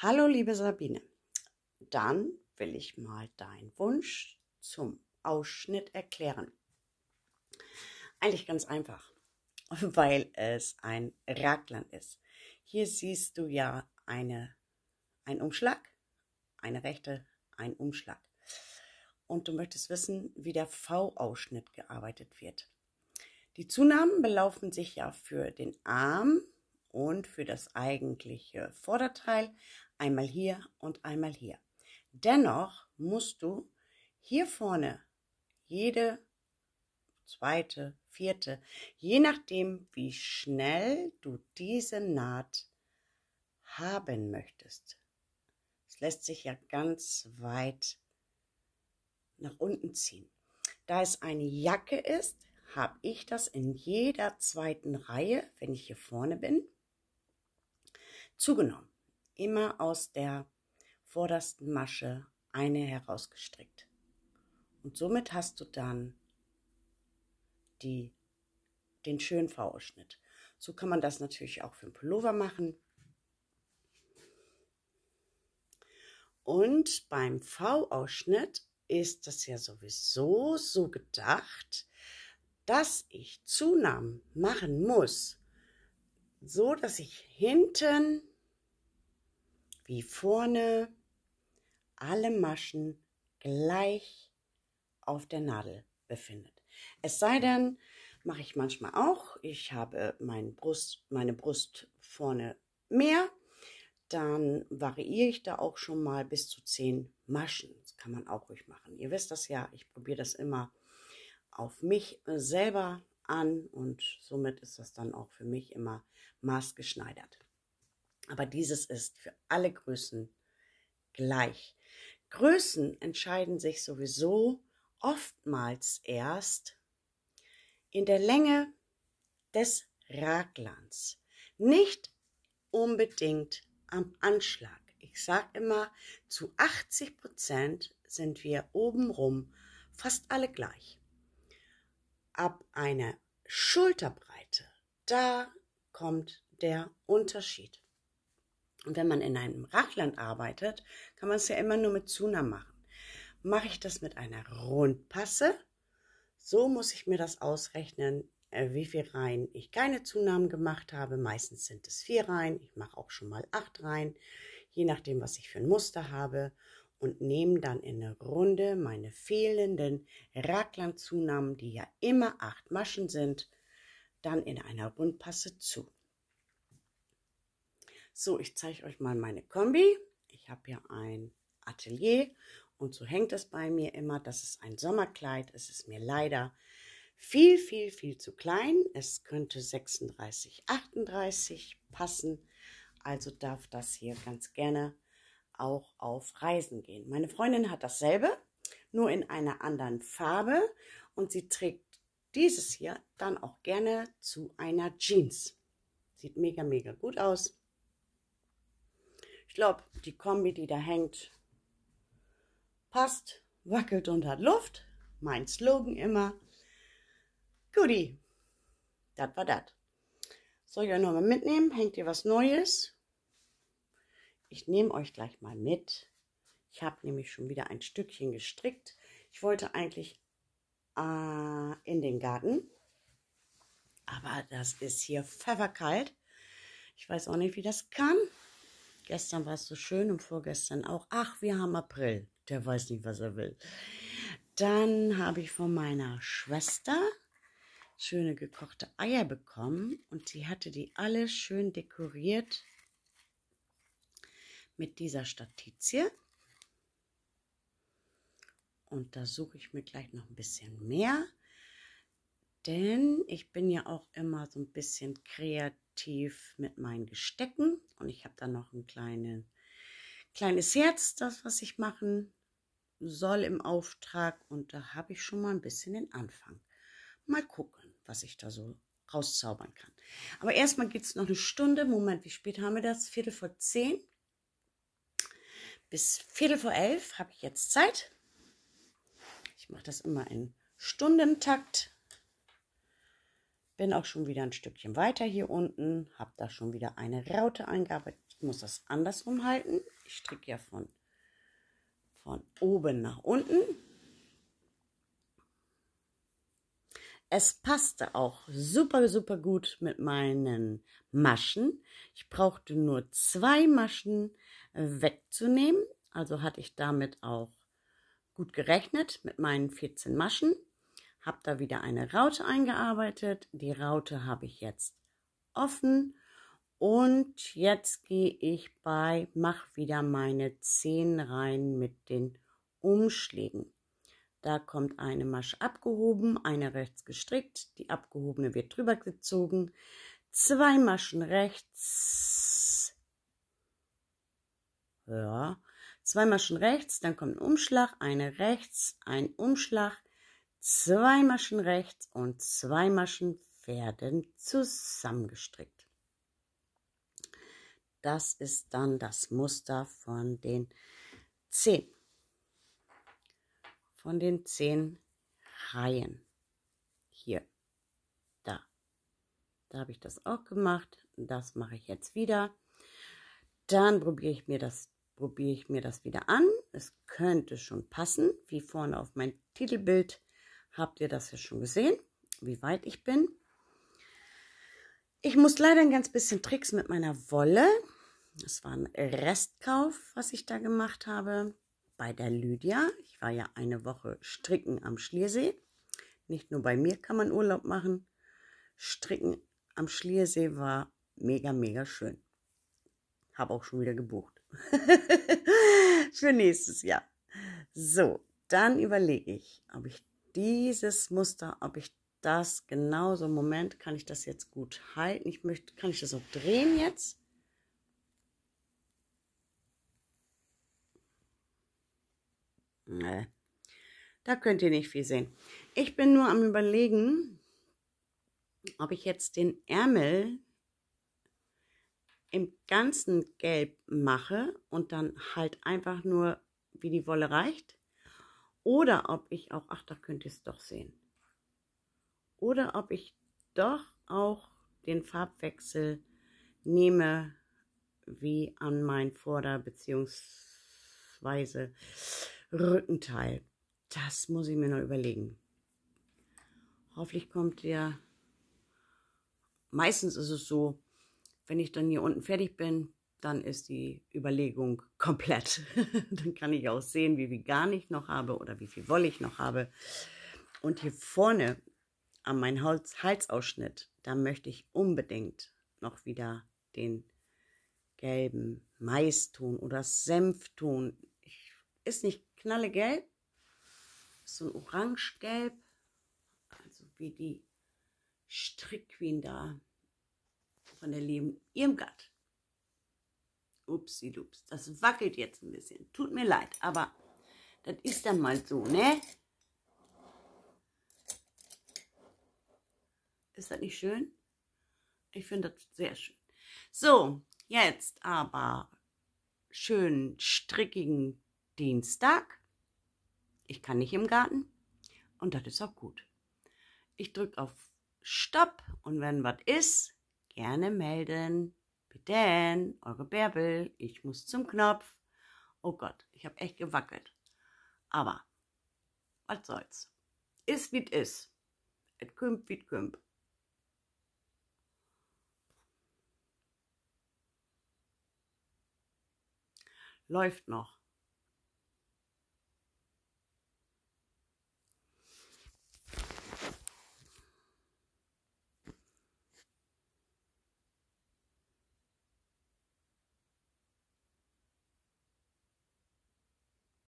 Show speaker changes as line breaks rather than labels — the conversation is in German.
Hallo liebe Sabine, dann will ich mal deinen Wunsch zum Ausschnitt erklären. Eigentlich ganz einfach, weil es ein Ragland ist. Hier siehst du ja eine, einen Umschlag, eine rechte, ein Umschlag. Und du möchtest wissen, wie der V-Ausschnitt gearbeitet wird. Die Zunahmen belaufen sich ja für den Arm und für das eigentliche Vorderteil einmal hier und einmal hier. Dennoch musst du hier vorne jede zweite, vierte, je nachdem, wie schnell du diese Naht haben möchtest. Es lässt sich ja ganz weit nach unten ziehen. Da es eine Jacke ist, habe ich das in jeder zweiten Reihe, wenn ich hier vorne bin, zugenommen immer aus der vordersten Masche eine herausgestrickt. Und somit hast du dann die, den schönen V-Ausschnitt. So kann man das natürlich auch für einen Pullover machen. Und beim V-Ausschnitt ist das ja sowieso so gedacht, dass ich Zunahmen machen muss, so dass ich hinten wie vorne alle Maschen gleich auf der Nadel befindet. Es sei denn, mache ich manchmal auch, ich habe mein Brust, meine Brust vorne mehr, dann variiere ich da auch schon mal bis zu zehn Maschen. Das kann man auch ruhig machen. Ihr wisst das ja, ich probiere das immer auf mich selber an und somit ist das dann auch für mich immer maßgeschneidert. Aber dieses ist für alle Größen gleich. Größen entscheiden sich sowieso oftmals erst in der Länge des Raglans, nicht unbedingt am Anschlag. Ich sage immer, zu 80 Prozent sind wir obenrum fast alle gleich. Ab einer Schulterbreite, da kommt der Unterschied. Und wenn man in einem Rachland arbeitet, kann man es ja immer nur mit Zuna machen. Mache ich das mit einer Rundpasse, so muss ich mir das ausrechnen, äh, wie viel Reihen ich keine Zunahmen gemacht habe. Meistens sind es vier Reihen. Ich mache auch schon mal acht Reihen, je nachdem, was ich für ein Muster habe. Und nehme dann in eine Runde meine fehlenden Raglan-Zunahmen, die ja immer acht Maschen sind, dann in einer Rundpasse zu. So, ich zeige euch mal meine Kombi. Ich habe hier ein Atelier und so hängt es bei mir immer. Das ist ein Sommerkleid. Es ist mir leider viel, viel, viel zu klein. Es könnte 36, 38 passen. Also darf das hier ganz gerne auch auf Reisen gehen. Meine Freundin hat dasselbe, nur in einer anderen Farbe. Und sie trägt dieses hier dann auch gerne zu einer Jeans. Sieht mega, mega gut aus glaube, die Kombi, die da hängt, passt, wackelt und hat Luft. Mein Slogan immer. Guti, das war das. Soll ich euch nochmal mitnehmen? Hängt ihr was Neues? Ich nehme euch gleich mal mit. Ich habe nämlich schon wieder ein Stückchen gestrickt. Ich wollte eigentlich äh, in den Garten. Aber das ist hier pfefferkalt. Ich weiß auch nicht, wie das kann. Gestern war es so schön und vorgestern auch. Ach, wir haben April. Der weiß nicht, was er will. Dann habe ich von meiner Schwester schöne gekochte Eier bekommen und sie hatte die alle schön dekoriert mit dieser Statizie. Und da suche ich mir gleich noch ein bisschen mehr, denn ich bin ja auch immer so ein bisschen kreativ mit meinen Gestecken. Und ich habe dann noch ein kleine, kleines Herz, das, was ich machen soll im Auftrag. Und da habe ich schon mal ein bisschen den Anfang. Mal gucken, was ich da so rauszaubern kann. Aber erstmal gibt es noch eine Stunde. Moment, wie spät haben wir das? Viertel vor zehn. Bis Viertel vor elf habe ich jetzt Zeit. Ich mache das immer in Stundentakt bin auch schon wieder ein Stückchen weiter hier unten, habe da schon wieder eine Raute eingearbeitet. Ich muss das andersrum halten. Ich stricke ja von, von oben nach unten. Es passte auch super, super gut mit meinen Maschen. Ich brauchte nur zwei Maschen wegzunehmen. Also hatte ich damit auch gut gerechnet mit meinen 14 Maschen habe da wieder eine Raute eingearbeitet. Die Raute habe ich jetzt offen und jetzt gehe ich bei, mache wieder meine 10 Reihen mit den Umschlägen. Da kommt eine Masche abgehoben, eine rechts gestrickt, die abgehobene wird drüber gezogen, zwei Maschen rechts, ja, zwei Maschen rechts, dann kommt ein Umschlag, eine rechts, ein Umschlag, zwei Maschen rechts und zwei Maschen werden zusammengestrickt. Das ist dann das Muster von den zehn, von den zehn Reihen. Hier, da. Da habe ich das auch gemacht. Das mache ich jetzt wieder. Dann probiere ich mir das probiere ich mir das wieder an. Es könnte schon passen, wie vorne auf mein Titelbild habt ihr das ja schon gesehen, wie weit ich bin. Ich muss leider ein ganz bisschen Tricks mit meiner Wolle. Das war ein Restkauf, was ich da gemacht habe bei der Lydia. Ich war ja eine Woche stricken am Schliersee. Nicht nur bei mir kann man Urlaub machen. Stricken am Schliersee war mega, mega schön. Habe auch schon wieder gebucht. Für nächstes Jahr. So, dann überlege ich, ob ich dieses Muster, ob ich das genauso, Moment, kann ich das jetzt gut halten? Ich möchte, kann ich das auch drehen jetzt? Nee. Da könnt ihr nicht viel sehen. Ich bin nur am überlegen, ob ich jetzt den Ärmel im ganzen Gelb mache und dann halt einfach nur, wie die Wolle reicht. Oder ob ich auch, ach, da könnt ihr es doch sehen. Oder ob ich doch auch den Farbwechsel nehme, wie an mein Vorder- bzw. Rückenteil. Das muss ich mir noch überlegen. Hoffentlich kommt der. Meistens ist es so, wenn ich dann hier unten fertig bin, dann ist die Überlegung komplett. dann kann ich auch sehen, wie viel gar nicht noch habe oder wie viel Wolle ich noch habe. Und hier vorne an meinem Hals Halsausschnitt, da möchte ich unbedingt noch wieder den gelben Maiston oder Senfton. Ich, ist nicht knallegelb, ist so ein orangegelb, also wie die Strickqueen da von der lieben Irmgard. Upsi-Dups, das wackelt jetzt ein bisschen. Tut mir leid, aber das ist dann mal so, ne? Ist das nicht schön? Ich finde das sehr schön. So, jetzt aber schönen strickigen Dienstag. Ich kann nicht im Garten und das ist auch gut. Ich drücke auf Stopp und wenn was ist, gerne melden. Kapitän, eure Bärbel, ich muss zum Knopf. Oh Gott, ich habe echt gewackelt. Aber was soll's. Ist wie ist. Et kümp wie kümp. Läuft noch.